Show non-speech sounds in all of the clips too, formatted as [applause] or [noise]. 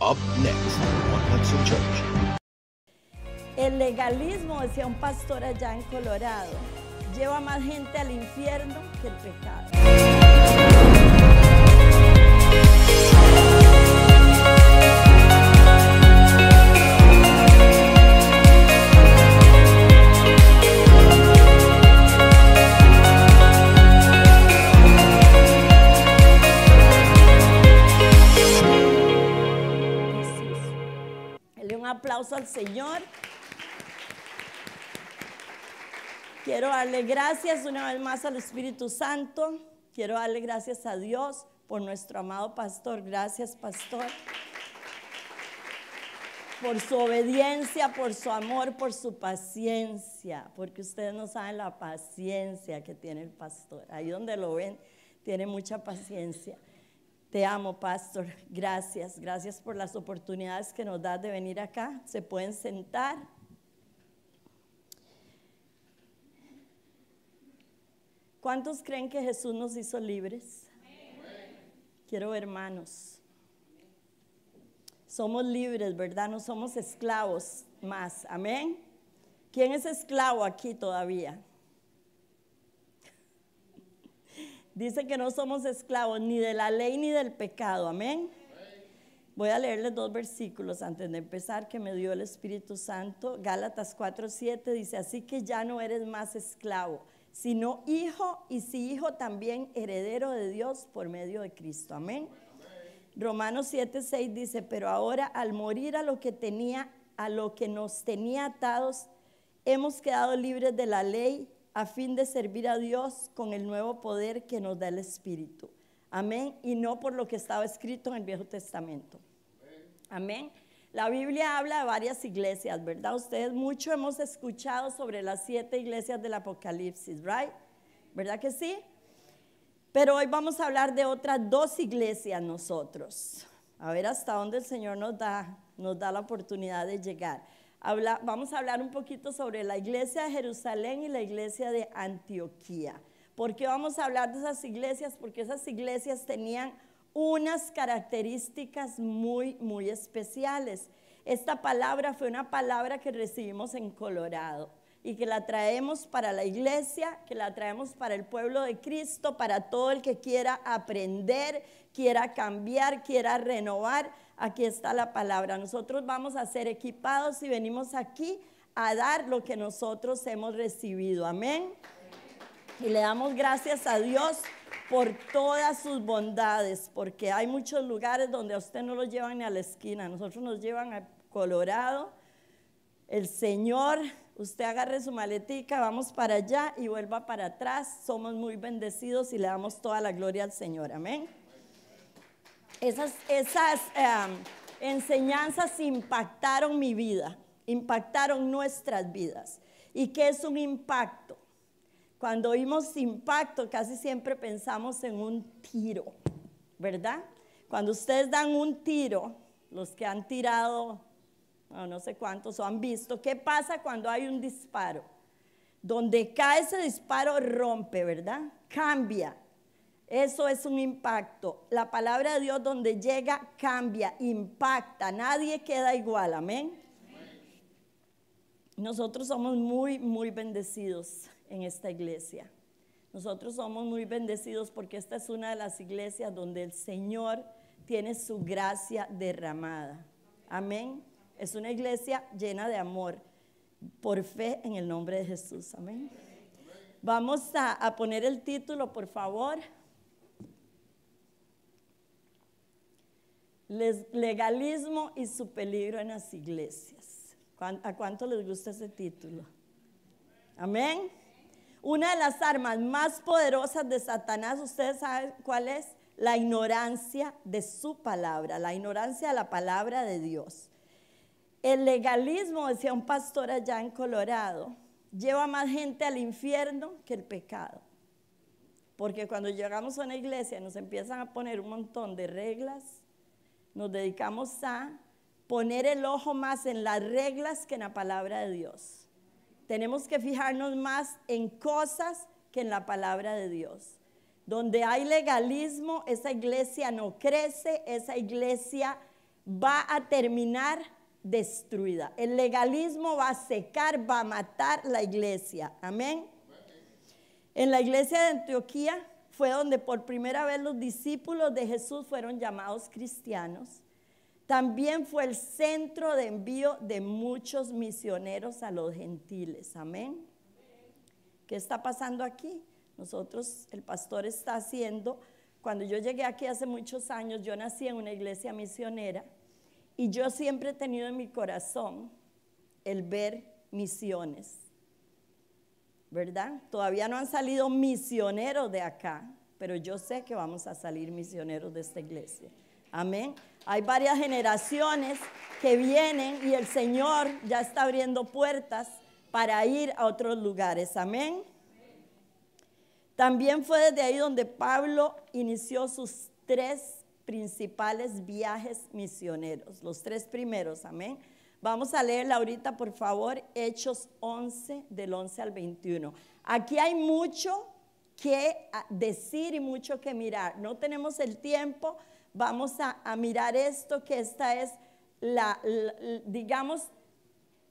Up next Church. El legalismo, decía un pastor allá en Colorado, lleva más gente al infierno que el pecado. aplauso al Señor. Quiero darle gracias una vez más al Espíritu Santo. Quiero darle gracias a Dios por nuestro amado pastor. Gracias, pastor. Por su obediencia, por su amor, por su paciencia. Porque ustedes no saben la paciencia que tiene el pastor. Ahí donde lo ven, tiene mucha paciencia. Te amo, pastor. Gracias, gracias por las oportunidades que nos das de venir acá. Se pueden sentar. ¿Cuántos creen que Jesús nos hizo libres? Quiero hermanos. Somos libres, ¿verdad? No somos esclavos más. Amén. ¿Quién es esclavo aquí todavía? Dice que no somos esclavos ni de la ley ni del pecado. Amén. Voy a leerles dos versículos antes de empezar que me dio el Espíritu Santo. Gálatas 4:7 dice, así que ya no eres más esclavo, sino hijo y si hijo también heredero de Dios por medio de Cristo. Amén. Romanos 7:6 dice, pero ahora al morir a lo que tenía, a lo que nos tenía atados, hemos quedado libres de la ley a fin de servir a Dios con el nuevo poder que nos da el Espíritu. Amén. Y no por lo que estaba escrito en el Viejo Testamento. Amén. La Biblia habla de varias iglesias, ¿verdad? Ustedes mucho hemos escuchado sobre las siete iglesias del Apocalipsis, ¿right? ¿Verdad que sí? Pero hoy vamos a hablar de otras dos iglesias nosotros. A ver hasta dónde el Señor nos da, nos da la oportunidad de llegar vamos a hablar un poquito sobre la iglesia de Jerusalén y la iglesia de Antioquía. ¿Por qué vamos a hablar de esas iglesias? Porque esas iglesias tenían unas características muy, muy especiales. Esta palabra fue una palabra que recibimos en Colorado y que la traemos para la iglesia, que la traemos para el pueblo de Cristo, para todo el que quiera aprender, quiera cambiar, quiera renovar aquí está la palabra. Nosotros vamos a ser equipados y venimos aquí a dar lo que nosotros hemos recibido. Amén. Y le damos gracias a Dios por todas sus bondades, porque hay muchos lugares donde a usted no lo llevan ni a la esquina, nosotros nos llevan a Colorado. El Señor, usted agarre su maletica, vamos para allá y vuelva para atrás. Somos muy bendecidos y le damos toda la gloria al Señor. Amén. Esas, esas em, enseñanzas impactaron mi vida, impactaron nuestras vidas. ¿Y qué es un impacto? Cuando oímos impacto, casi siempre pensamos en un tiro, ¿verdad? Cuando ustedes dan un tiro, los que han tirado, no, no sé cuántos, o han visto, ¿qué pasa cuando hay un disparo? Donde cae ese disparo rompe, ¿verdad? Cambia, eso es un impacto. La palabra de Dios donde llega cambia, impacta. Nadie queda igual, amén. Nosotros somos muy, muy bendecidos en esta iglesia. Nosotros somos muy bendecidos porque esta es una de las iglesias donde el Señor tiene su gracia derramada. Amén. Es una iglesia llena de amor por fe en el nombre de Jesús. Amén. Vamos a, a poner el título, por favor. Legalismo y su peligro en las iglesias. ¿A cuánto les gusta ese título? Amén. Una de las armas más poderosas de Satanás, ustedes saben cuál es, la ignorancia de su palabra, la ignorancia de la palabra de Dios. El legalismo, decía un pastor allá en Colorado, lleva más gente al infierno que el pecado. Porque cuando llegamos a una iglesia nos empiezan a poner un montón de reglas, nos dedicamos a poner el ojo más en las reglas que en la palabra de Dios. Tenemos que fijarnos más en cosas que en la palabra de Dios. Donde hay legalismo, esa iglesia no crece, esa iglesia va a terminar destruida. El legalismo va a secar, va a matar la iglesia. Amén. En la iglesia de Antioquía fue donde por primera vez los discípulos de Jesús fueron llamados cristianos. También fue el centro de envío de muchos misioneros a los gentiles. Amén. ¿Qué está pasando aquí? Nosotros, el pastor está haciendo, cuando yo llegué aquí hace muchos años, yo nací en una iglesia misionera y yo siempre he tenido en mi corazón el ver misiones. ¿verdad? Todavía no han salido misioneros de acá, pero yo sé que vamos a salir misioneros de esta iglesia. Amén. Hay varias generaciones que vienen y el Señor ya está abriendo puertas para ir a otros lugares. Amén. También fue desde ahí donde Pablo inició sus tres principales viajes misioneros, los tres primeros, amén. Vamos a leer, Laurita, por favor, Hechos 11, del 11 al 21. Aquí hay mucho que ah, decir y mucho que mirar. No tenemos el tiempo, vamos a, mirar esto, que esta es la, digamos,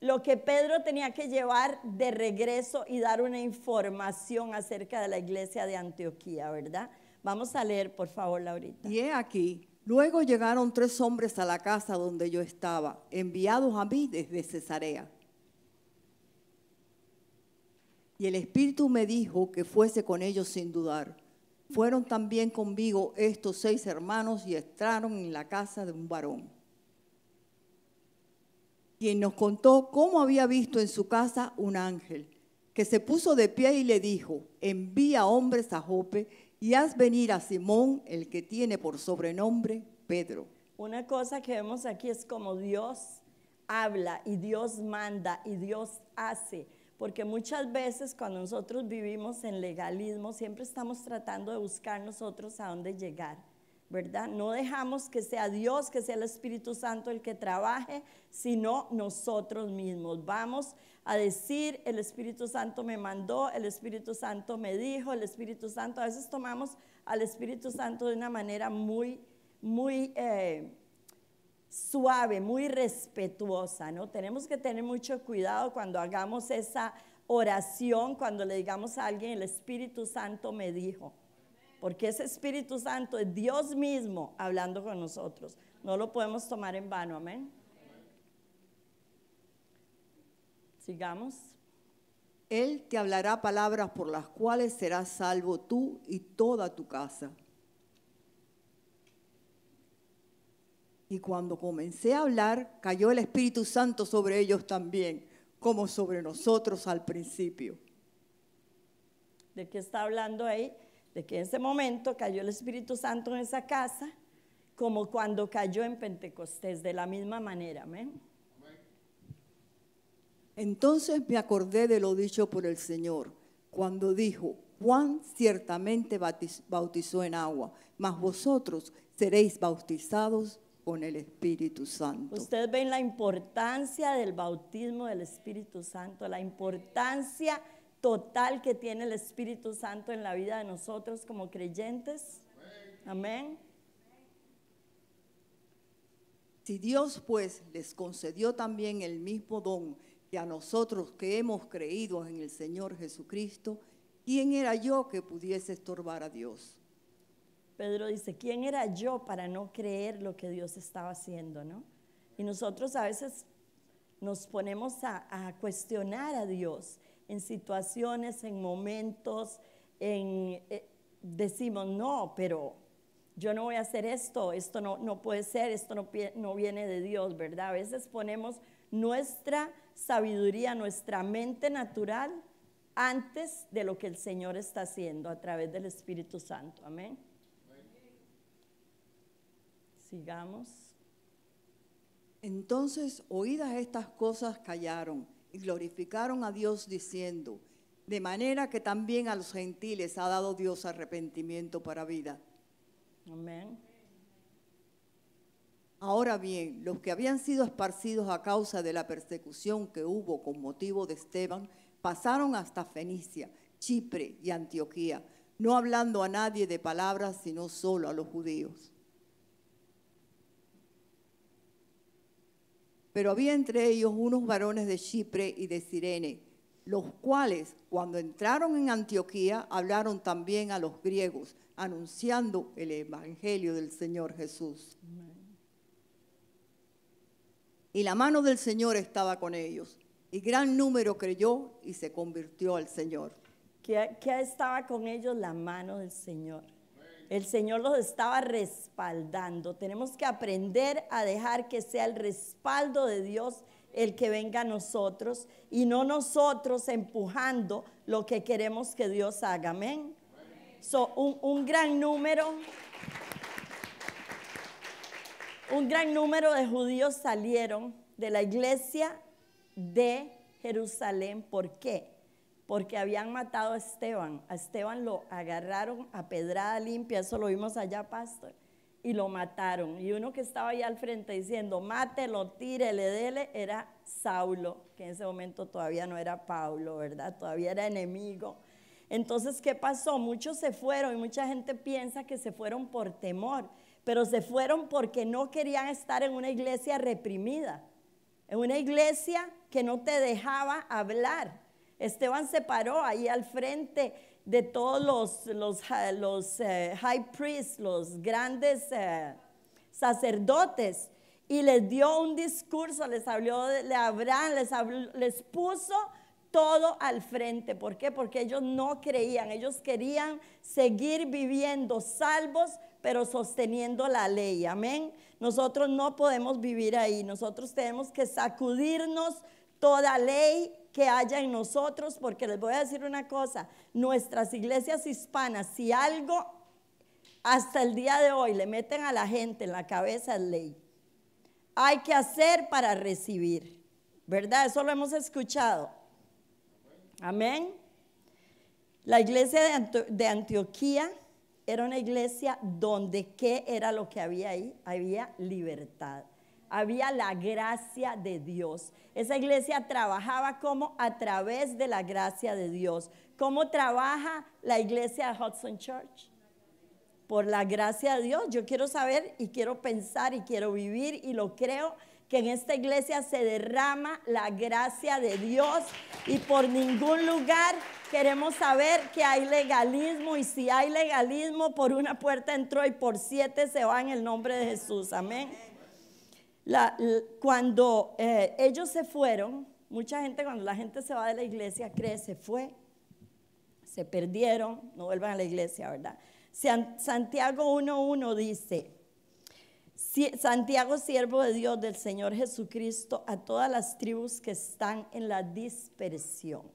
lo que Pedro tenía que llevar de regreso y dar una información acerca de la iglesia de Antioquía, ¿verdad? Vamos a leer, por favor, Laurita. Y aquí Luego llegaron tres hombres a la casa donde yo estaba, enviados a mí desde Cesarea. Y el Espíritu me dijo que fuese con ellos sin dudar. Fueron también conmigo estos seis hermanos y entraron en la casa de un varón, quien nos contó cómo había visto en su casa un ángel, que se puso de pie y le dijo, envía hombres a Jope y haz venir a Simón, el que tiene por sobrenombre Pedro. Una cosa que vemos aquí es como Dios habla y Dios manda y Dios hace. Porque muchas veces cuando nosotros vivimos en legalismo siempre estamos tratando de buscar nosotros a dónde llegar, ¿verdad? No dejamos que sea Dios, que sea el Espíritu Santo el que trabaje, sino nosotros mismos. Vamos a decir, el Espíritu Santo me mandó, el Espíritu Santo me dijo, el Espíritu Santo, a veces tomamos al Espíritu Santo de una manera muy, muy eh, suave, muy respetuosa, ¿no? Tenemos que tener mucho cuidado cuando hagamos esa oración, cuando le digamos a alguien, el Espíritu Santo me dijo, porque ese Espíritu Santo es Dios mismo hablando con nosotros, no lo podemos tomar en vano, amén. Sigamos. Él te hablará palabras por las cuales serás salvo tú y toda tu casa. Y cuando comencé a hablar, cayó el Espíritu Santo sobre ellos también, como sobre nosotros al principio. ¿De qué está hablando ahí? De que en ese momento cayó el Espíritu Santo en esa casa, como cuando cayó en Pentecostés, de la misma manera. Amén. Entonces me acordé de lo dicho por el Señor, cuando dijo, Juan ciertamente bautizó en agua, mas vosotros seréis bautizados con el Espíritu Santo. Ustedes ven la importancia del bautismo del Espíritu Santo, la importancia total que tiene el Espíritu Santo en la vida de nosotros como creyentes. Amén. Si Dios pues les concedió también el mismo don y a nosotros que hemos creído en el Señor Jesucristo, ¿quién era yo que pudiese estorbar a Dios? Pedro dice, ¿quién era yo para no creer lo que Dios estaba haciendo, no? Y nosotros a veces nos ponemos a, cuestionar a Dios en situaciones, en momentos, en, eh, decimos, no, pero yo no voy a hacer esto, esto no, no puede ser, esto no, no viene de Dios, ¿verdad? A veces ponemos nuestra sabiduría, nuestra mente natural antes de lo que el Señor está haciendo a través del Espíritu Santo. Amén. Sigamos. Entonces, oídas estas cosas, callaron y glorificaron a Dios diciendo, de manera que también a los gentiles ha dado Dios arrepentimiento para vida. Amén. Ahora bien, los que habían sido esparcidos a causa de la persecución que hubo con motivo de Esteban pasaron hasta Fenicia, Chipre y Antioquía, no hablando a nadie de palabras sino solo a los judíos. Pero había entre ellos unos varones de Chipre y de Sirene, los cuales cuando entraron en Antioquía hablaron también a los griegos, anunciando el Evangelio del Señor Jesús y la mano del Señor estaba con ellos. Y gran número creyó y se convirtió al Señor. Que, estaba con ellos la mano del Señor. El Señor los estaba respaldando. Tenemos que aprender a dejar que sea el respaldo de Dios el que venga a nosotros y no nosotros empujando lo que queremos que Dios haga. Amén. un gran número un gran número de judíos salieron de la iglesia de Jerusalén. ¿Por qué? Porque habían matado a Esteban. A Esteban lo agarraron a pedrada limpia, eso lo vimos allá, pastor, y lo mataron. Y uno que estaba ahí al frente diciendo, mátelo, tírele, dele, era Saulo, que en ese momento todavía no era Pablo, ¿verdad? Todavía era enemigo. Entonces, ¿qué pasó? Muchos se fueron y mucha gente piensa que se fueron por temor pero se fueron porque no querían estar en una iglesia reprimida, en una iglesia que no te dejaba hablar. Esteban se paró ahí al frente de todos los, eh, high priests, los grandes eh, sacerdotes, y les dio un discurso, les habló, de Abraham, les, les puso todo al frente. ¿Por qué? Porque ellos no creían, ellos querían seguir viviendo salvos pero sosteniendo la ley, amén. Nosotros no podemos vivir ahí, nosotros tenemos que sacudirnos toda ley que haya en nosotros, porque les voy a decir una cosa, nuestras iglesias hispanas, si algo hasta el día de hoy le meten a la gente en la cabeza es ley, hay que hacer para recibir, ¿verdad? Eso lo hemos escuchado. Amén. La iglesia de, Antioquía era una iglesia donde qué era lo que había ahí? Había libertad. Había la gracia de Dios. Esa iglesia trabajaba como a través de la gracia de Dios. ¿Cómo trabaja la iglesia de Hudson Church? Por la gracia de Dios. Yo quiero saber y quiero pensar y quiero vivir y lo creo que en esta iglesia se derrama la gracia de Dios y por ningún lugar Queremos saber que hay legalismo y si hay legalismo, por una puerta entró y por siete se va en el nombre de Jesús. Amén. cuando eh, ellos se fueron, mucha gente cuando la gente se va de la iglesia cree, se fue, se perdieron, no vuelvan a la iglesia, ¿verdad? Santiago 1.1 dice, Santiago, siervo de Dios, del Señor Jesucristo, a todas las tribus que están en la dispersión.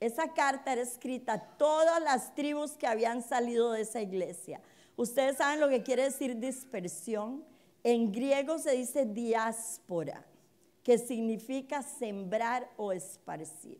Esa carta era escrita a todas las tribus que habían salido de esa iglesia. Ustedes saben lo que quiere decir dispersión. En griego se dice diáspora, que significa sembrar o esparcir.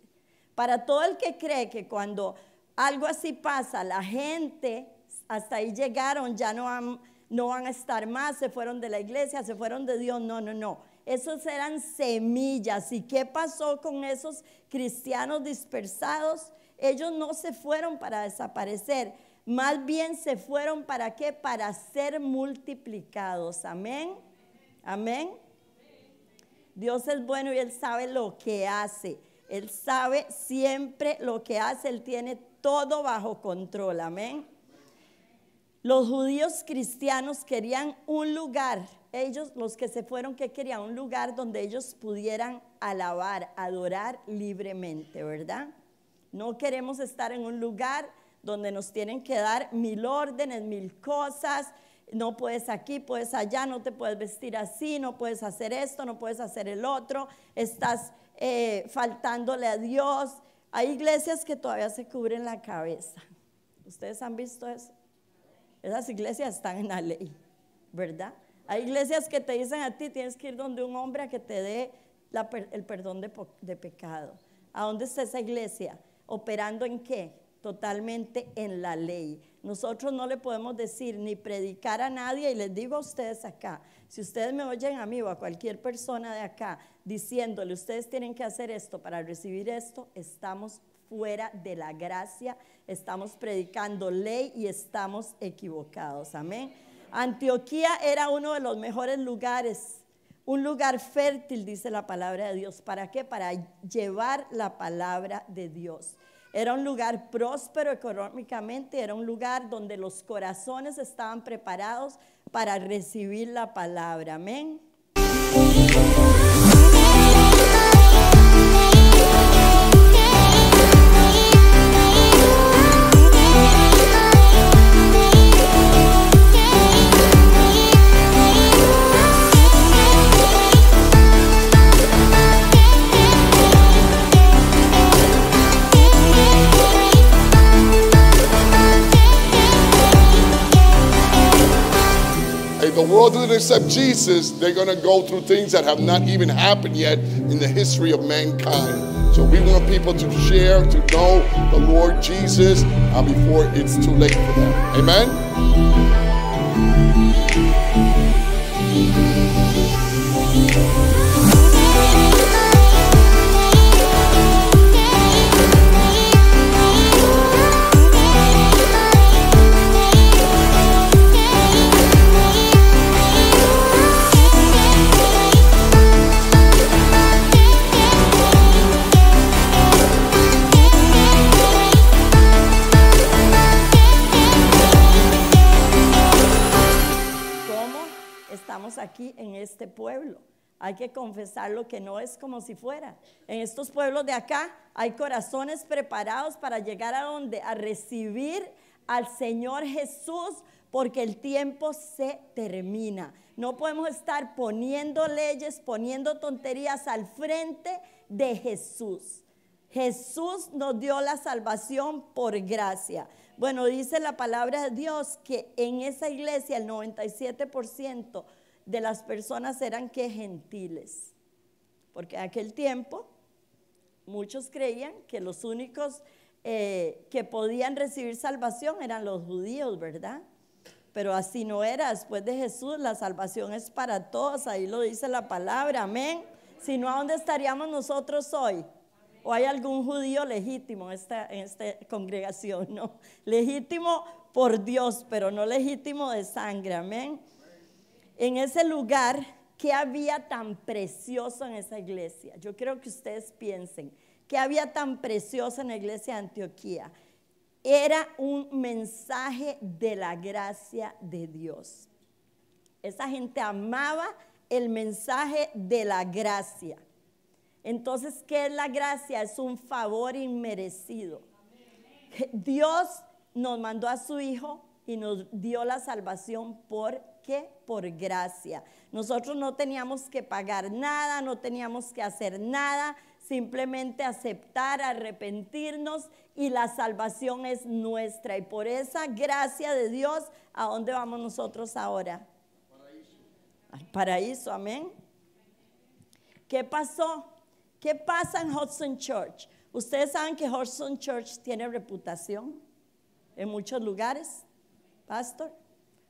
Para todo el que cree que cuando algo así pasa, la gente hasta ahí llegaron, ya no no van a estar más, se fueron de la iglesia, se fueron de Dios. No, no, no esos eran semillas. ¿Y qué pasó con esos cristianos dispersados? Ellos no se fueron para desaparecer, más bien se fueron para qué? Para ser multiplicados. Amén. Amén. Dios es bueno y Él sabe lo que hace. Él sabe siempre lo que hace. Él tiene todo bajo control. Amén. Los judíos cristianos querían un lugar ellos, los que se fueron, ¿qué querían? Un lugar donde ellos pudieran alabar, adorar libremente, ¿verdad? No queremos estar en un lugar donde nos tienen que dar mil órdenes, mil cosas. No puedes aquí, puedes allá, no te puedes vestir así, no puedes hacer esto, no puedes hacer el otro, estás eh, faltándole a Dios. Hay iglesias que todavía se cubren la cabeza. ¿Ustedes han visto eso? Esas iglesias están en la ley, ¿verdad? Hay iglesias que te dicen a ti, tienes que ir donde un hombre que te dé el perdón de, de pecado. ¿A dónde está esa iglesia? ¿Operando en qué? Totalmente en la ley. Nosotros no le podemos decir ni predicar a nadie y les digo a ustedes acá, si ustedes me oyen a mí o a cualquier persona de acá diciéndole ustedes tienen que hacer esto para recibir esto, estamos fuera de la gracia, estamos predicando ley y estamos equivocados. Amén. Antioquía era uno de los mejores lugares, un lugar fértil, dice la palabra de Dios. ¿Para qué? Para llevar la palabra de Dios. Era un lugar próspero económicamente, era un lugar donde los corazones estaban preparados para recibir la palabra. Amén. others not accept Jesus, they're going to go through things that have not even happened yet in the history of mankind. So we want people to share, to know the Lord Jesus uh, before it's too late for them. Amen. pueblo. Hay que confesar lo que no es como si fuera. En estos pueblos de acá hay corazones preparados para llegar a donde a recibir al Señor Jesús porque el tiempo se termina. No podemos estar poniendo leyes, poniendo tonterías al frente de Jesús. Jesús nos dio la salvación por gracia. Bueno, dice la palabra de Dios que en esa iglesia el 97% de las personas eran que gentiles, porque en aquel tiempo muchos creían que los únicos eh, que podían recibir salvación eran los judíos, ¿verdad? Pero así no era, después de Jesús la salvación es para todos, ahí lo dice la palabra, amén. Si no, ¿a dónde estaríamos nosotros hoy? ¿O hay algún judío legítimo en esta, en esta congregación? [laughs] No, legítimo por Dios, pero no legítimo de sangre, amén en ese lugar, ¿qué había tan precioso en esa iglesia? Yo creo que ustedes piensen, ¿qué había tan precioso en la iglesia de Antioquía? Era un mensaje de la gracia de Dios. Esa gente amaba el mensaje de la gracia. Entonces, ¿qué es la gracia? Es un favor inmerecido. Dios nos mandó a su Hijo y nos dio la salvación por por gracia. Nosotros no teníamos que pagar nada, no teníamos que hacer nada, simplemente aceptar, arrepentirnos y la salvación es nuestra. Y por esa gracia de Dios, ¿a dónde vamos nosotros ahora? Al paraíso, amén. ¿Qué pasó? ¿Qué pasa en Hudson Church? Ustedes saben que Hudson Church tiene reputación en muchos lugares, pastor.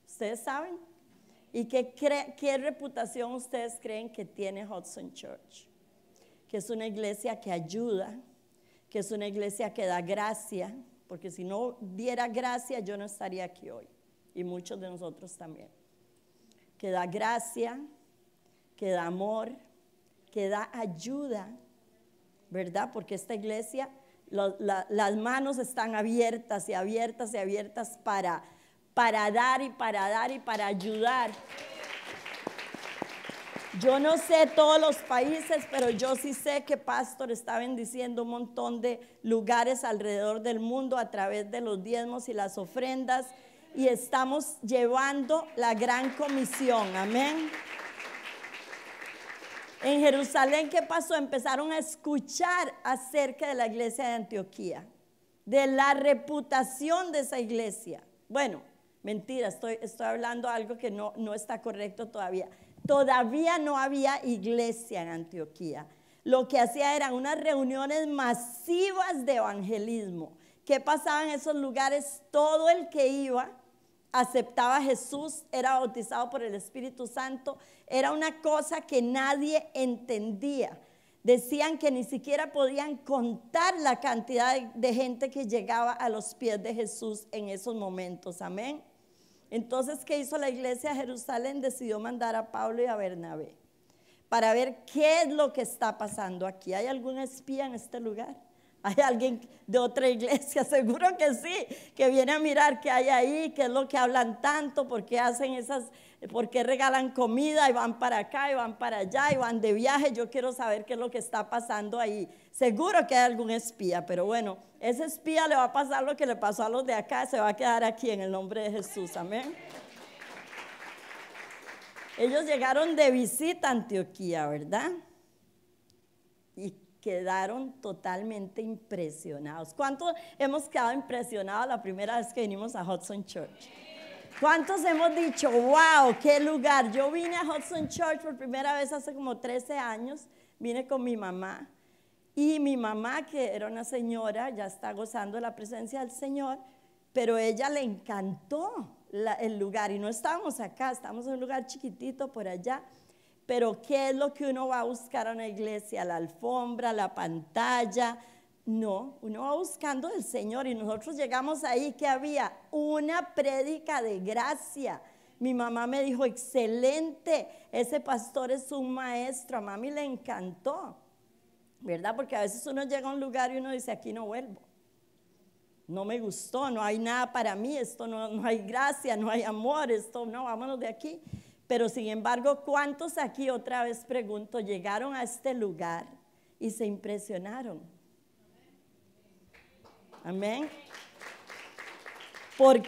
Ustedes saben. ¿Y qué, reputación ustedes creen que tiene Hudson Church? Que es una iglesia que ayuda, que es una iglesia que da gracia, porque si no diera gracia yo no estaría aquí hoy, y muchos de nosotros también. Que da gracia, que da amor, que da ayuda, ¿verdad? Porque esta iglesia, las manos están abiertas y abiertas y abiertas para para dar y para dar y para ayudar. Yo no sé todos los países, pero yo sí sé que Pastor está bendiciendo un montón de lugares alrededor del mundo a través de los diezmos y las ofrendas y estamos llevando la gran comisión. Amén. En Jerusalén, ¿qué pasó? Empezaron a escuchar acerca de la iglesia de Antioquía, de la reputación de esa iglesia. Bueno, Mentira, estoy, estoy hablando algo que no, no está correcto todavía. Todavía no había iglesia en Antioquía. Lo que hacía eran unas reuniones masivas de evangelismo. ¿Qué pasaba en esos lugares? Todo el que iba aceptaba a Jesús, era bautizado por el Espíritu Santo, era una cosa que nadie entendía. Decían que ni siquiera podían contar la cantidad de gente que llegaba a los pies de Jesús en esos momentos. Amén. Entonces, ¿qué hizo la iglesia de Jerusalén? Decidió mandar a Pablo y a Bernabé para ver qué es lo que está pasando aquí. ¿Hay algún espía en este lugar? ¿Hay alguien de otra iglesia? [laughs] Seguro que sí, que viene a mirar qué hay ahí, qué es lo que hablan tanto, por qué hacen esas por qué regalan comida y van para acá y van para allá y van de viaje. Yo quiero saber qué es lo que está pasando ahí. Seguro que hay algún espía, pero bueno, ese espía le va a pasar lo que le pasó a los de acá, se va a quedar aquí en el nombre de Jesús. Amén. Ellos llegaron de visita a Antioquía, ¿verdad? Y quedaron totalmente impresionados. ¿Cuántos hemos quedado impresionados la primera vez que vinimos a Hudson Church? ¿Cuántos hemos dicho, wow, qué lugar? Yo vine a Hudson Church por primera vez hace como 13 años, vine con mi mamá y mi mamá, que era una señora, ya está gozando de la presencia del Señor, pero ella le encantó el lugar y no estábamos acá, estamos en un lugar chiquitito por allá, pero ¿qué es lo que uno va a buscar a una iglesia? La alfombra, la pantalla, no, uno va buscando al Señor y nosotros llegamos ahí que había una prédica de gracia. Mi mamá me dijo, excelente, ese pastor es un maestro, a mami le encantó, ¿verdad? Porque a veces uno llega a un lugar y uno dice, aquí no vuelvo, no me gustó, no hay nada para mí, esto no, no hay gracia, no hay amor, esto no, vámonos de aquí. Pero sin embargo, ¿cuántos aquí, otra vez pregunto, llegaron a este lugar y se impresionaron? Amén.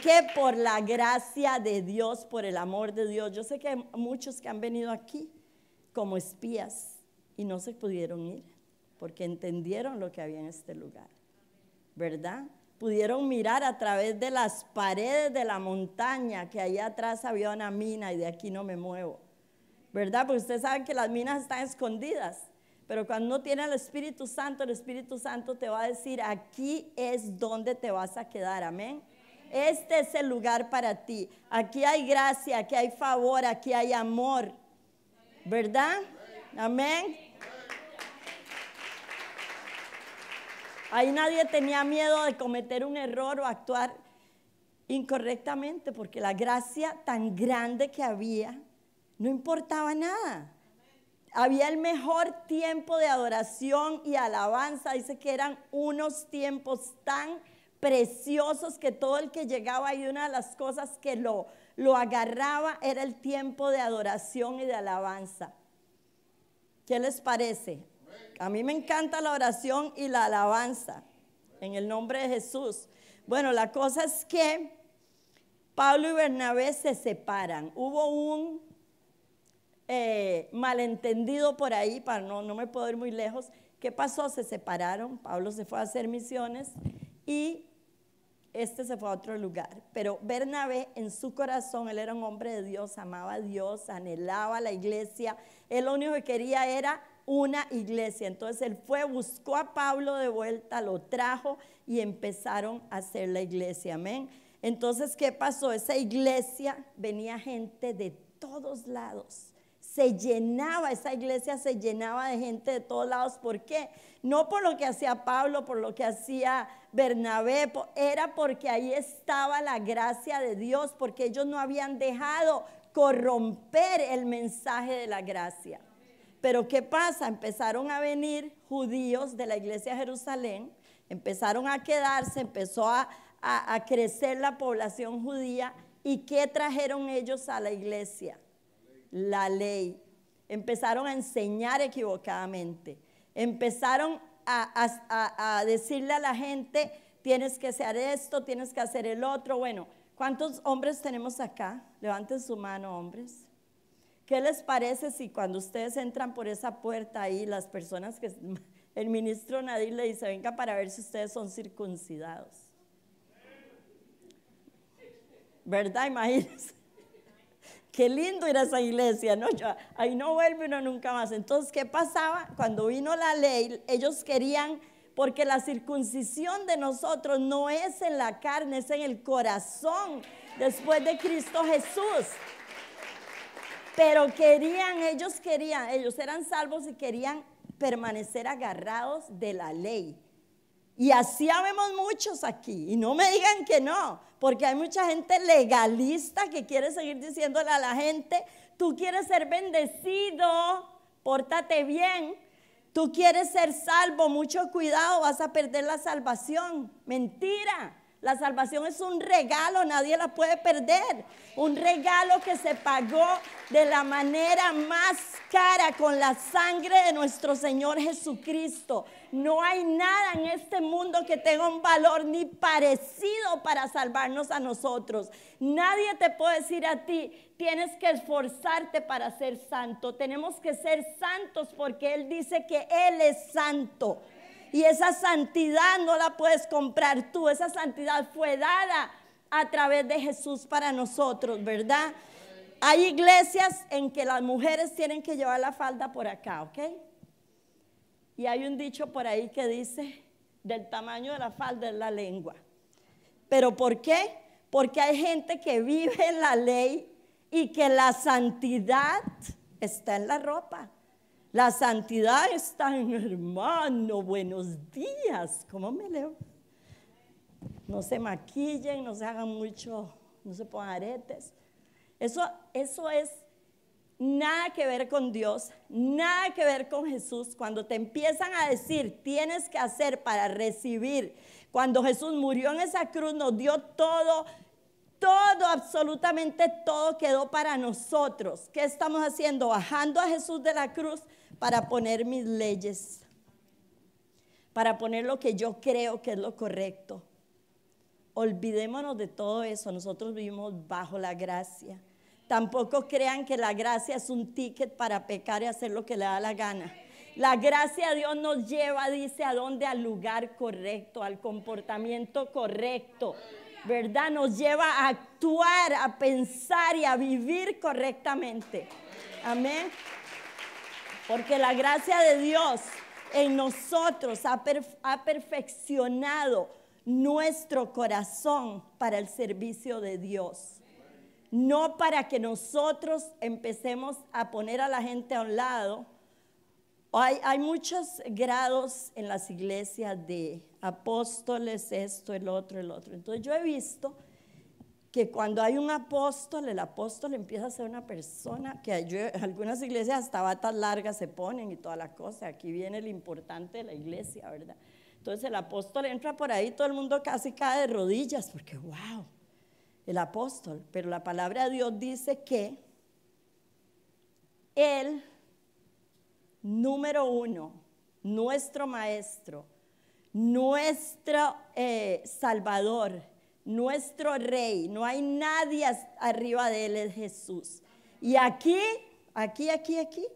qué? por la gracia de Dios, por el amor de Dios. Yo sé que hay muchos que han venido aquí como espías y no se pudieron ir porque entendieron lo que había en este lugar. ¿Verdad? Pudieron mirar a través de las paredes de la montaña que allá atrás había una mina y de aquí no me muevo. ¿Verdad? Porque ustedes saben que las minas están escondidas pero cuando no tiene el Espíritu Santo, el Espíritu Santo te va a decir, aquí es donde te vas a quedar, amén. Este es el lugar para ti. Aquí hay gracia, aquí hay favor, aquí hay amor. ¿Verdad? Amén. Ahí nadie tenía miedo de cometer un error o actuar incorrectamente, porque la gracia tan grande que había no importaba nada. Había el mejor tiempo de adoración y alabanza. Dice que eran unos tiempos tan preciosos que todo el que llegaba y una de las cosas que lo, lo agarraba era el tiempo de adoración y de alabanza. ¿Qué les parece? A mí me encanta la oración y la alabanza en el nombre de Jesús. Bueno, la cosa es que Pablo y Bernabé se separan. Hubo un eh, malentendido por ahí, para no, no me puedo ir muy lejos. ¿Qué pasó? Se separaron, Pablo se fue a hacer misiones y este se fue a otro lugar. Pero Bernabé en su corazón, él era un hombre de Dios, amaba a Dios, anhelaba la iglesia, él lo único que quería era una iglesia. Entonces él fue, buscó a Pablo de vuelta, lo trajo y empezaron a hacer la iglesia. Amén. Entonces, ¿qué pasó? Esa iglesia venía gente de todos lados se llenaba, esa iglesia se llenaba de gente de todos lados. ¿Por qué? No por lo que hacía Pablo, por lo que hacía Bernabé, era porque ahí estaba la gracia de Dios, porque ellos no habían dejado corromper el mensaje de la gracia. Pero ¿qué pasa? Empezaron a venir judíos de la iglesia de Jerusalén, empezaron a quedarse, empezó a, crecer la población judía. ¿Y qué trajeron ellos a la iglesia? la ley, empezaron a enseñar equivocadamente, empezaron a, decirle a la gente, tienes que hacer esto, tienes que hacer el otro. Bueno, ¿cuántos hombres tenemos acá? Levanten su mano, hombres. ¿Qué les parece si cuando ustedes entran por esa puerta ahí, las personas que [laughs] el ministro Nadir le dice, venga para ver si ustedes son circuncidados? ¿Verdad? Imagínense qué lindo ir a esa iglesia, ¿no? Yo, ahí no vuelve uno nunca más. Entonces, ¿qué pasaba? Cuando vino la ley, ellos querían, porque la circuncisión de nosotros no es en la carne, es en el corazón, después de Cristo Jesús. Pero querían, ellos querían, ellos eran salvos y querían permanecer agarrados de la ley. Y así habemos muchos aquí. Y no me digan que no, porque hay mucha gente legalista que quiere seguir diciéndole a la gente, tú quieres ser bendecido, pórtate bien, tú quieres ser salvo, mucho cuidado, vas a perder la salvación. Mentira. La salvación es un regalo, nadie la puede perder. Un regalo que se pagó de la manera más cara con la sangre de nuestro Señor Jesucristo. No hay nada en este mundo que tenga un valor ni parecido para salvarnos a nosotros. Nadie te puede decir a ti, tienes que esforzarte para ser santo. Tenemos que ser santos porque Él dice que Él es santo. Y esa santidad no la puedes comprar tú, esa santidad fue dada a través de Jesús para nosotros, ¿verdad? Hay iglesias en que las mujeres tienen que llevar la falda por acá, ¿ok? Y hay un dicho por ahí que dice, del tamaño de la falda es la lengua. ¿Pero por qué? Porque hay gente que vive en la ley y que la santidad está en la ropa. La santidad está en hermano. Buenos días. ¿Cómo me leo? No se maquillen, no se hagan mucho, no se pongan aretes. Eso, eso es nada que ver con Dios, nada que ver con Jesús. Cuando te empiezan a decir, tienes que hacer para recibir. Cuando Jesús murió en esa cruz, nos dio todo todo, absolutamente todo quedó para nosotros. ¿Qué estamos haciendo? Bajando a Jesús de la cruz para poner mis leyes, para poner lo que yo creo que es lo correcto. Olvidémonos de todo eso, nosotros vivimos bajo la gracia. Tampoco crean que la gracia es un ticket para pecar y hacer lo que le da la gana. La gracia de Dios nos lleva, dice, a dónde? Al lugar correcto, al comportamiento correcto. ¿Verdad? Nos lleva a actuar, a pensar y a vivir correctamente. Amén porque la gracia de Dios en nosotros ha, perfeccionado nuestro corazón para el servicio de Dios. No para que nosotros empecemos a poner a la gente a un lado. Hay, hay muchos grados en las iglesias de apóstoles, esto, el otro, el otro. Entonces yo he visto que cuando hay un apóstol, el apóstol empieza a ser una persona que [laughs] algunas iglesias hasta batas largas se ponen y toda la cosa. Aquí viene el importante de la iglesia, ¿verdad? Entonces el apóstol entra por ahí, todo el mundo casi cae de rodillas, porque wow, el apóstol. Pero la palabra de Dios dice que él, número uno, nuestro maestro, nuestro eh, salvador, nuestro rey, no hay nadie arriba de él, es Jesús. Y aquí, aquí, aquí, aquí,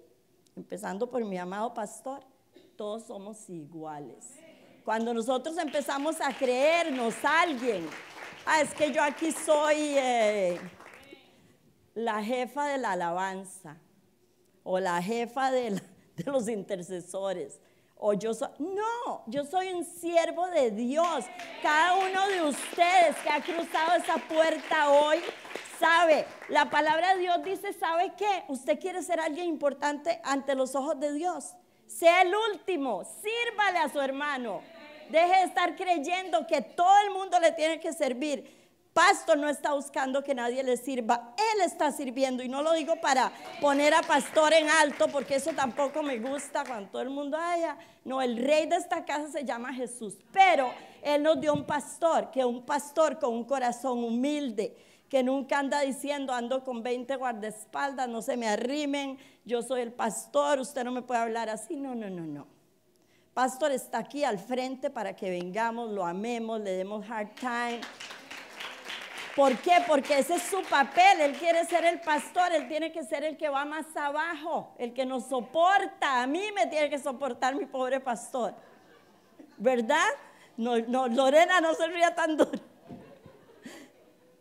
empezando por mi amado pastor, todos somos iguales. Cuando nosotros empezamos a creernos alguien, ah, es que yo aquí soy eh, la jefa de la alabanza o la jefa de los intercesores o yo no, yo soy un siervo de Dios. Cada uno de ustedes que ha cruzado esa puerta hoy sabe, la palabra de Dios dice, ¿sabe qué? Usted quiere ser alguien importante ante los ojos de Dios. Sea el último, sírvale a su hermano. Deje de estar creyendo que todo el mundo le tiene que servir. Pastor no está buscando que nadie le sirva, Él está sirviendo. Y no lo digo para poner a Pastor en alto, porque eso tampoco me gusta cuando todo el mundo haya. No, el rey de esta casa se llama Jesús, pero Él nos dio un pastor, que un pastor con un corazón humilde, que nunca anda diciendo, ando con 20 guardaespaldas, no se me arrimen, yo soy el pastor, usted no me puede hablar así. No, no, no, no. Pastor está aquí al frente para que vengamos, lo amemos, le demos hard time ¿Por qué? Porque ese es su papel. Él quiere ser el pastor, él tiene que ser el que va más abajo, el que nos soporta. A mí me tiene que soportar mi pobre pastor. ¿Verdad? No, no, Lorena no se ría tan duro.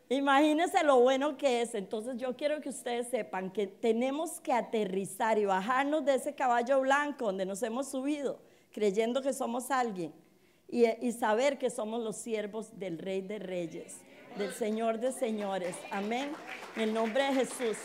Imagínense lo bueno que es. Entonces yo quiero que ustedes sepan que tenemos que aterrizar y bajarnos de ese caballo blanco donde nos hemos subido, creyendo que somos alguien y saber que somos los siervos del Rey de Reyes del Señor de señores. Amén. En el nombre de Jesús.